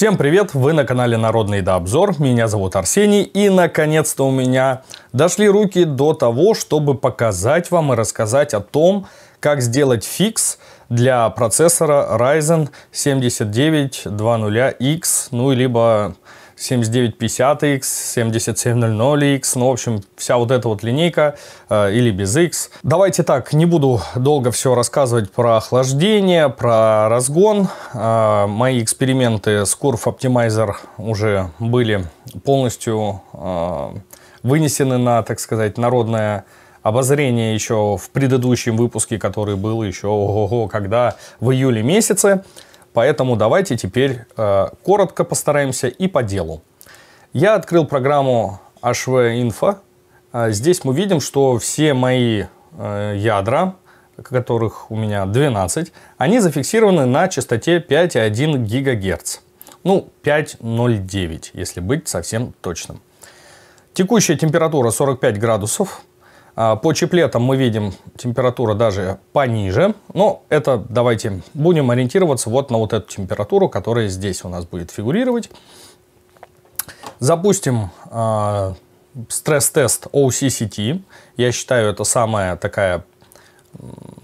Всем привет! Вы на канале Народный да обзор. Меня зовут Арсений. И наконец-то у меня дошли руки до того, чтобы показать вам и рассказать о том, как сделать фикс для процессора Ryzen 7900X, ну либо 7950X, 7700X, ну, в общем, вся вот эта вот линейка э, или без X. Давайте так, не буду долго все рассказывать про охлаждение, про разгон. Э, мои эксперименты с Curve Optimizer уже были полностью э, вынесены на, так сказать, народное обозрение еще в предыдущем выпуске, который был еще, ого-го, когда, в июле месяце. Поэтому давайте теперь э, коротко постараемся и по делу. Я открыл программу HV Info. Э, здесь мы видим, что все мои э, ядра, которых у меня 12, они зафиксированы на частоте 5,1 ГГц. Ну, 5,09, если быть совсем точным. Текущая температура 45 градусов. А, по чиплетам мы видим температура даже пониже. Но это давайте будем ориентироваться вот на вот эту температуру, которая здесь у нас будет фигурировать. Запустим э, стресс-тест OCCT. Я считаю, это самая такая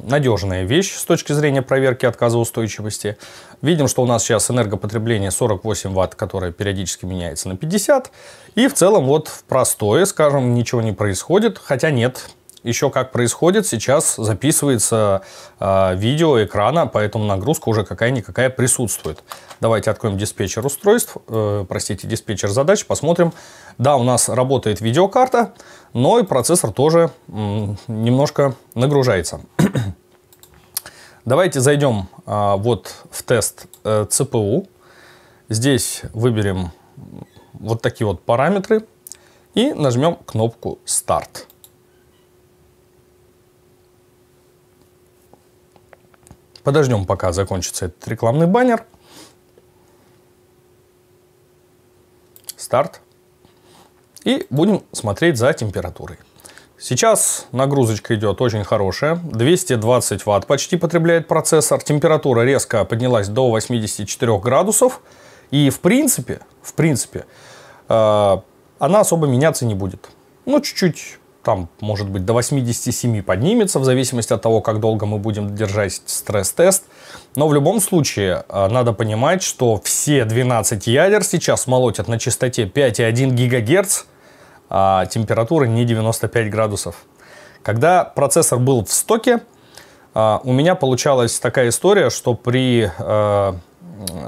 надежная вещь с точки зрения проверки отказоустойчивости. Видим, что у нас сейчас энергопотребление 48 ватт, которое периодически меняется на 50. И в целом вот в простое, скажем, ничего не происходит, хотя нет, еще как происходит, сейчас записывается э, видео экрана, поэтому нагрузка уже какая-никакая присутствует. Давайте откроем диспетчер устройств, э, простите, диспетчер задач, посмотрим. Да, у нас работает видеокарта, но и процессор тоже м, немножко нагружается. Давайте зайдем э, а, вот в тест э, CPU. Здесь выберем вот такие вот параметры и нажмем кнопку «Старт». Подождем, пока закончится этот рекламный баннер. Старт. И будем смотреть за температурой. Сейчас нагрузочка идет очень хорошая. 220 ватт почти потребляет процессор. Температура резко поднялась до 84 градусов. И в принципе, в принципе, э, она особо меняться не будет. Ну, чуть-чуть там, может быть, до 87 поднимется, в зависимости от того, как долго мы будем держать стресс-тест. Но в любом случае, э, надо понимать, что все 12 ядер сейчас молотят на частоте 5,1 ГГц, а температура не 95 градусов. Когда процессор был в стоке, э, у меня получалась такая история, что при э,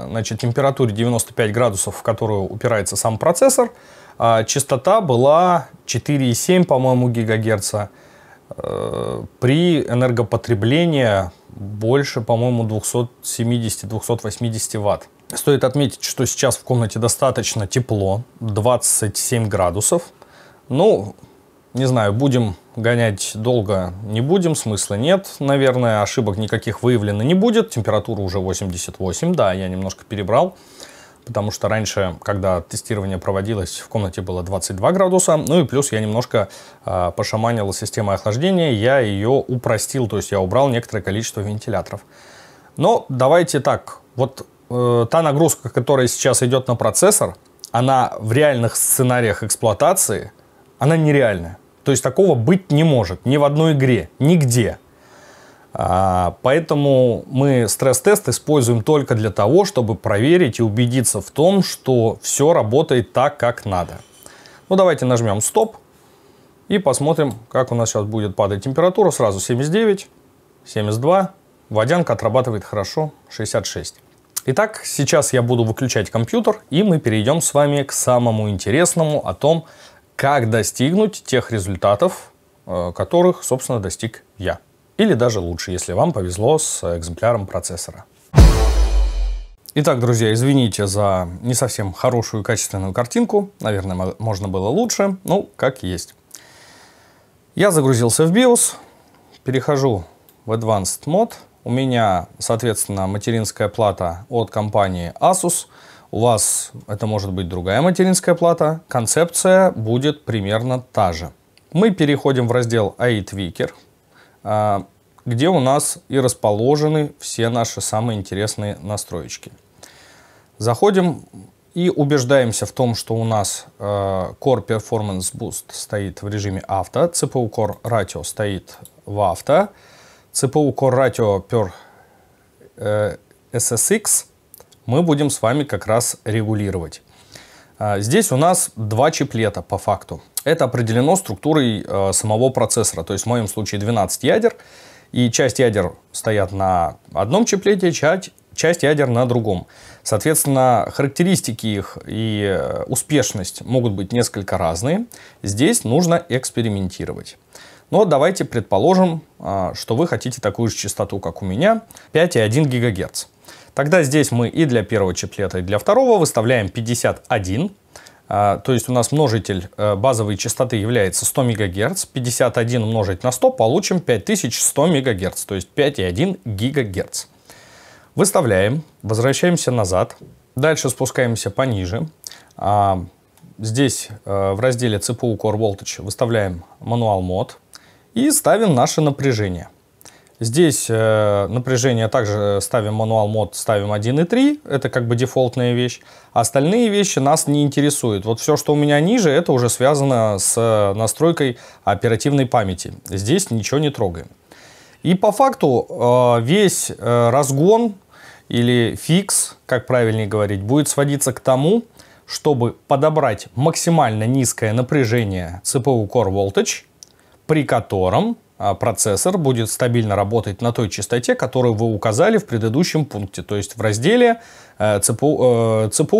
значит, температуре 95 градусов, в которую упирается сам процессор, а частота была 4,7, по-моему, гигагерца. Э, при энергопотреблении больше, по-моему, 270-280 ватт. Стоит отметить, что сейчас в комнате достаточно тепло, 27 градусов. Ну, не знаю, будем гонять долго не будем, смысла нет, наверное, ошибок никаких выявлено не будет. Температура уже 88, да, я немножко перебрал потому что раньше, когда тестирование проводилось, в комнате было 22 градуса, ну и плюс я немножко э, пошаманил систему охлаждения, я ее упростил, то есть я убрал некоторое количество вентиляторов. Но давайте так, вот э, та нагрузка, которая сейчас идет на процессор, она в реальных сценариях эксплуатации, она нереальная. То есть такого быть не может ни в одной игре, нигде. А, поэтому мы стресс-тест используем только для того, чтобы проверить и убедиться в том, что все работает так, как надо. Ну, давайте нажмем «Стоп» и посмотрим, как у нас сейчас будет падать температура. Сразу 79, 72, водянка отрабатывает хорошо, 66. Итак, сейчас я буду выключать компьютер, и мы перейдем с вами к самому интересному о том, как достигнуть тех результатов, э, которых, собственно, достиг я. Или даже лучше, если вам повезло с экземпляром процессора. Итак, друзья, извините за не совсем хорошую качественную картинку. Наверное, можно было лучше, ну, как есть. Я загрузился в BIOS, перехожу в Advanced Mode. У меня, соответственно, материнская плата от компании Asus. У вас это может быть другая материнская плата. Концепция будет примерно та же. Мы переходим в раздел i Tweaker. А, где у нас и расположены все наши самые интересные настроечки. Заходим и убеждаемся в том, что у нас э, Core Performance Boost стоит в режиме авто, CPU Core Ratio стоит в авто, CPU Core Ratio per э, SSX мы будем с вами как раз регулировать. А, здесь у нас два чиплета по факту. Это определено структурой э, самого процессора, то есть в моем случае 12 ядер. И часть ядер стоят на одном чиплете, часть, часть ядер на другом. Соответственно, характеристики их и э, успешность могут быть несколько разные. Здесь нужно экспериментировать. Но давайте предположим, а, что вы хотите такую же частоту, как у меня, 5,1 ГГц. Тогда здесь мы и для первого чиплета, и для второго выставляем 51. А, то есть у нас множитель э, базовой частоты является 100 МГц. 51 умножить на 100 получим 5100 МГц, то есть 5,1 ГГц. Выставляем, возвращаемся назад. Дальше спускаемся пониже. А, здесь э, в разделе CPU Core Voltage выставляем мануал мод и ставим наше напряжение – Здесь э, напряжение также ставим мануал мод, ставим 1.3, это как бы дефолтная вещь. Остальные вещи нас не интересуют. Вот все, что у меня ниже, это уже связано с э, настройкой оперативной памяти. Здесь ничего не трогаем. И по факту э, весь э, разгон или фикс, как правильнее говорить, будет сводиться к тому, чтобы подобрать максимально низкое напряжение CPU Core Voltage, при котором а, процессор будет стабильно работать на той частоте, которую вы указали в предыдущем пункте, то есть в разделе CPU, Core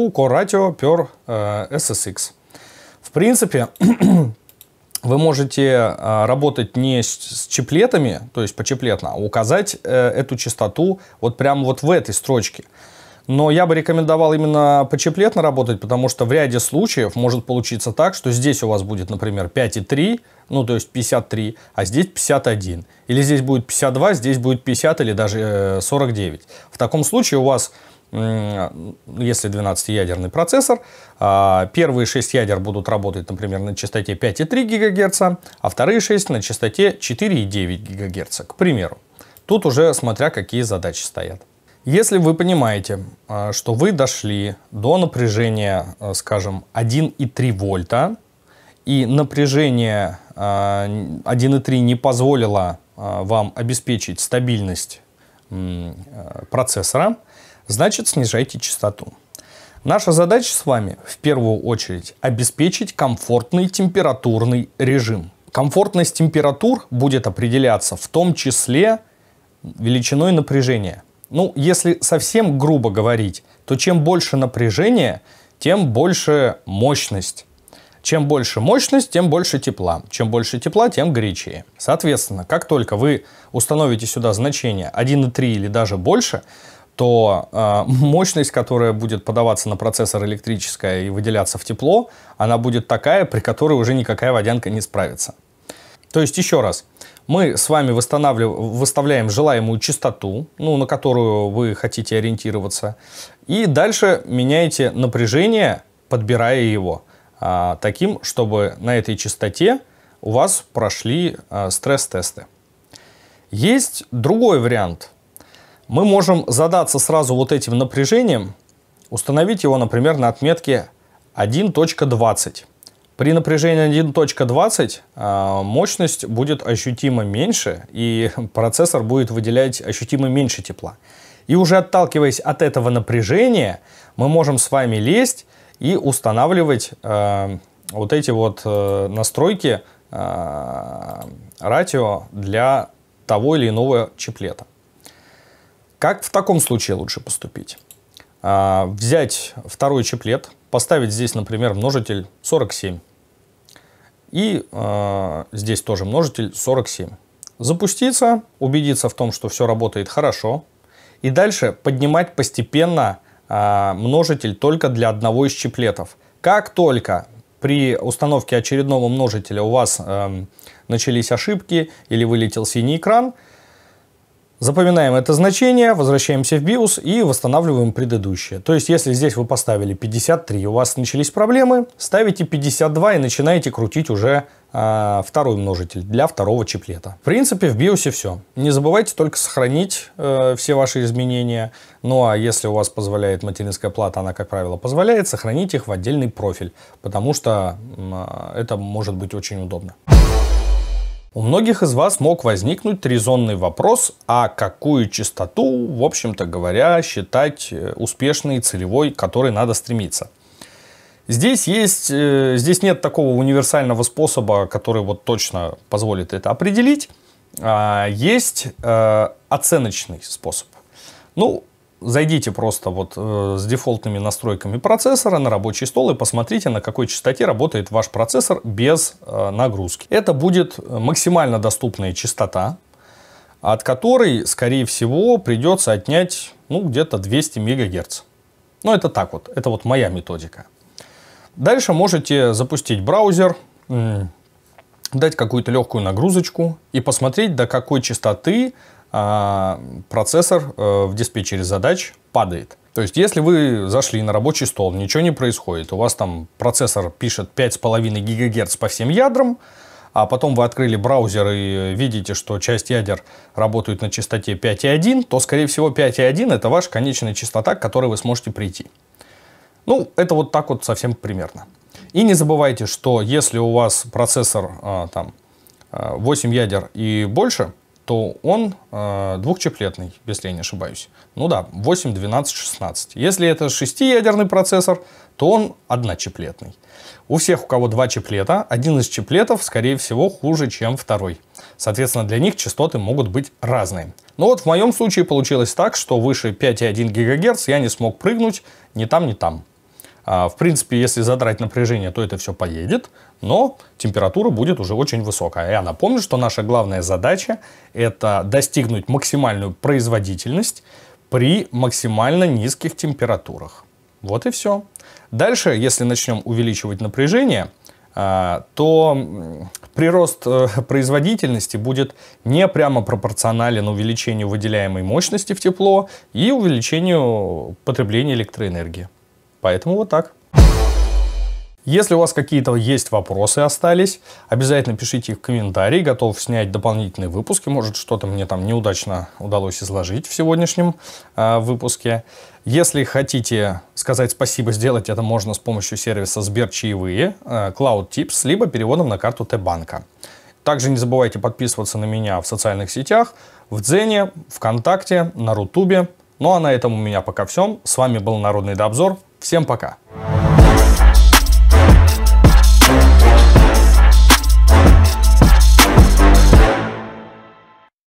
Ratio per SSX. В принципе, вы можете э, работать не с чиплетами, то есть почеплетно, а указать э, эту частоту вот прямо вот в этой строчке. Но я бы рекомендовал именно почеплетно работать, потому что в ряде случаев может получиться так, что здесь у вас будет, например, 5,3, ну то есть 53, а здесь 51. Или здесь будет 52, здесь будет 50 или даже 49. Э, в таком случае у вас если 12-ядерный процессор, а, первые 6 ядер будут работать, например, на частоте 5,3 ГГц, а вторые 6 на частоте 4,9 ГГц, к примеру. Тут уже смотря какие задачи стоят. Если вы понимаете, а, что вы дошли до напряжения, а, скажем, 1,3 вольта, и напряжение 1,3 а, не позволило вам обеспечить стабильность процессора, значит снижайте частоту. Наша задача с вами в первую очередь обеспечить комфортный температурный режим. Комфортность температур будет определяться в том числе величиной напряжения – ну, если совсем грубо говорить, то чем больше напряжение, тем больше мощность. Чем больше мощность, тем больше тепла. Чем больше тепла, тем горячее. Соответственно, как только вы установите сюда значение 1,3 или даже больше, то э, мощность, которая будет подаваться на процессор электрическая и выделяться в тепло, она будет такая, при которой уже никакая водянка не справится. То есть еще раз, мы с вами выставляем желаемую частоту, ну, на которую вы хотите ориентироваться. И дальше меняете напряжение, подбирая его а, таким, чтобы на этой частоте у вас прошли а, стресс-тесты. Есть другой вариант. Мы можем задаться сразу вот этим напряжением, установить его, например, на отметке 1.20. При напряжении 1.20 а, мощность будет ощутимо меньше, и процессор будет выделять ощутимо меньше тепла. И уже отталкиваясь от этого напряжения, мы можем с вами лезть и устанавливать э, вот эти вот э, настройки э, а, ратио для того или иного чиплета. Как в таком случае лучше поступить? Э, взять второй чиплет, поставить здесь, например, множитель 47 и э, здесь тоже множитель 47. Запуститься, убедиться в том, что все работает хорошо. И дальше поднимать постепенно э, множитель только для одного из чиплетов. Как только при установке очередного множителя у вас э, начались ошибки или вылетел синий экран – Запоминаем это значение, возвращаемся в BIOS и восстанавливаем предыдущее. То есть, если здесь вы поставили 53, у вас начались проблемы, ставите 52 и начинаете крутить уже э, второй множитель для второго чиплета. В принципе, в BIOS все. Не забывайте только сохранить э, все ваши изменения. Ну а если у вас позволяет материнская плата, она, как правило, позволяет, сохранить их в отдельный профиль, потому что э, это может быть очень удобно. У многих из вас мог возникнуть резонный вопрос, а какую частоту, в общем-то говоря, считать э, успешной и целевой, к которой надо стремиться. Здесь, есть, э, здесь нет такого универсального способа, который вот точно позволит это определить. А, есть э, оценочный способ. Ну, зайдите просто вот э, с дефолтными настройками процессора на рабочий стол и посмотрите, на какой частоте работает ваш процессор без э, нагрузки. Это будет э, максимально доступная частота, от которой, скорее всего, придется отнять ну, где-то 200 МГц. Но это так вот, это вот моя методика. Дальше можете запустить браузер, дать какую-то легкую нагрузочку и посмотреть, до какой частоты а, процессор э, в диспетчере задач падает. То есть, если вы зашли на рабочий стол, ничего не происходит, у вас там процессор пишет 5,5 ГГц по всем ядрам, а потом вы открыли браузер и видите, что часть ядер работают на частоте 5,1, то, скорее всего, 5,1 – это ваша конечная частота, к которой вы сможете прийти. Ну, это вот так вот совсем примерно. И не забывайте, что если у вас процессор а, там 8 а, ядер и больше, то он э, двухчеплетный, если я не ошибаюсь. Ну да, 8, 12, 16. Если это шестиядерный процессор, то он одночеплетный. У всех, у кого два чиплета, один из чиплетов, скорее всего, хуже, чем второй. Соответственно, для них частоты могут быть разные. Но вот в моем случае получилось так, что выше 5,1 ГГц я не смог прыгнуть ни там, ни там. А, в принципе, если задрать напряжение, то это все поедет, но температура будет уже очень высокая. Я напомню, что наша главная задача – это достигнуть максимальную производительность при максимально низких температурах. Вот и все. Дальше, если начнем увеличивать напряжение, а, то прирост э, производительности будет не прямо пропорционален увеличению выделяемой мощности в тепло и увеличению потребления электроэнергии. Поэтому вот так. Если у вас какие-то есть вопросы остались, обязательно пишите их в комментарии. Готов снять дополнительные выпуски. Может, что-то мне там неудачно удалось изложить в сегодняшнем э, выпуске. Если хотите сказать спасибо, сделать это можно с помощью сервиса Сберчаевые, э, а, Cloud Tips, либо переводом на карту Т-банка. Также не забывайте подписываться на меня в социальных сетях, в Дзене, ВКонтакте, на Рутубе. Ну а на этом у меня пока все. С вами был Народный Добзор. Всем пока!